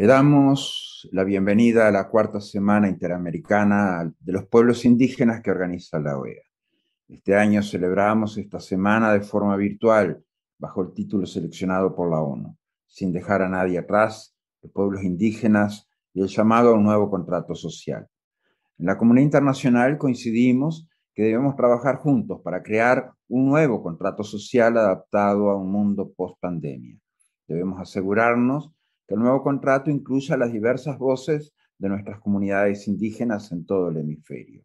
Le damos la bienvenida a la cuarta semana interamericana de los pueblos indígenas que organiza la OEA. Este año celebramos esta semana de forma virtual bajo el título seleccionado por la ONU, sin dejar a nadie atrás, los pueblos indígenas y el llamado a un nuevo contrato social. En la comunidad internacional coincidimos que debemos trabajar juntos para crear un nuevo contrato social adaptado a un mundo post-pandemia. Debemos asegurarnos que el nuevo contrato incluya las diversas voces de nuestras comunidades indígenas en todo el hemisferio.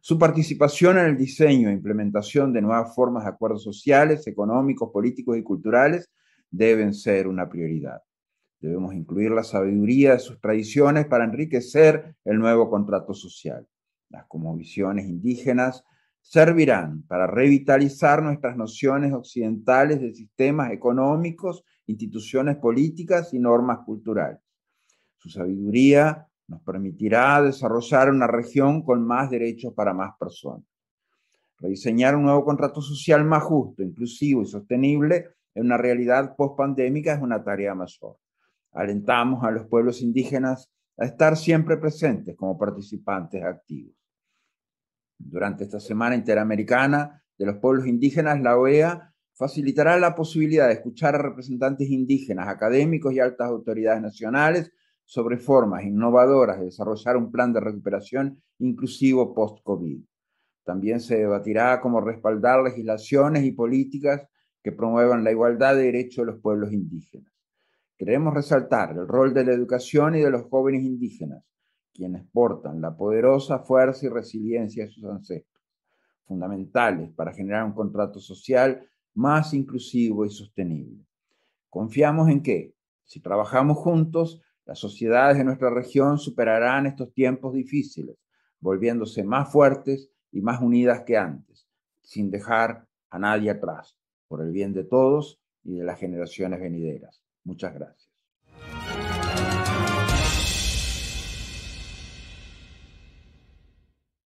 Su participación en el diseño e implementación de nuevas formas de acuerdos sociales, económicos, políticos y culturales deben ser una prioridad. Debemos incluir la sabiduría de sus tradiciones para enriquecer el nuevo contrato social. Las visiones indígenas servirán para revitalizar nuestras nociones occidentales de sistemas económicos, instituciones políticas y normas culturales. Su sabiduría nos permitirá desarrollar una región con más derechos para más personas. Rediseñar un nuevo contrato social más justo, inclusivo y sostenible en una realidad post-pandémica es una tarea mayor. Alentamos a los pueblos indígenas a estar siempre presentes como participantes activos. Durante esta Semana Interamericana de los Pueblos Indígenas, la OEA facilitará la posibilidad de escuchar a representantes indígenas, académicos y altas autoridades nacionales sobre formas innovadoras de desarrollar un plan de recuperación inclusivo post-COVID. También se debatirá cómo respaldar legislaciones y políticas que promuevan la igualdad de derechos de los pueblos indígenas. Queremos resaltar el rol de la educación y de los jóvenes indígenas, quienes portan la poderosa fuerza y resiliencia de sus ancestros, fundamentales para generar un contrato social más inclusivo y sostenible. Confiamos en que, si trabajamos juntos, las sociedades de nuestra región superarán estos tiempos difíciles, volviéndose más fuertes y más unidas que antes, sin dejar a nadie atrás, por el bien de todos y de las generaciones venideras. Muchas gracias.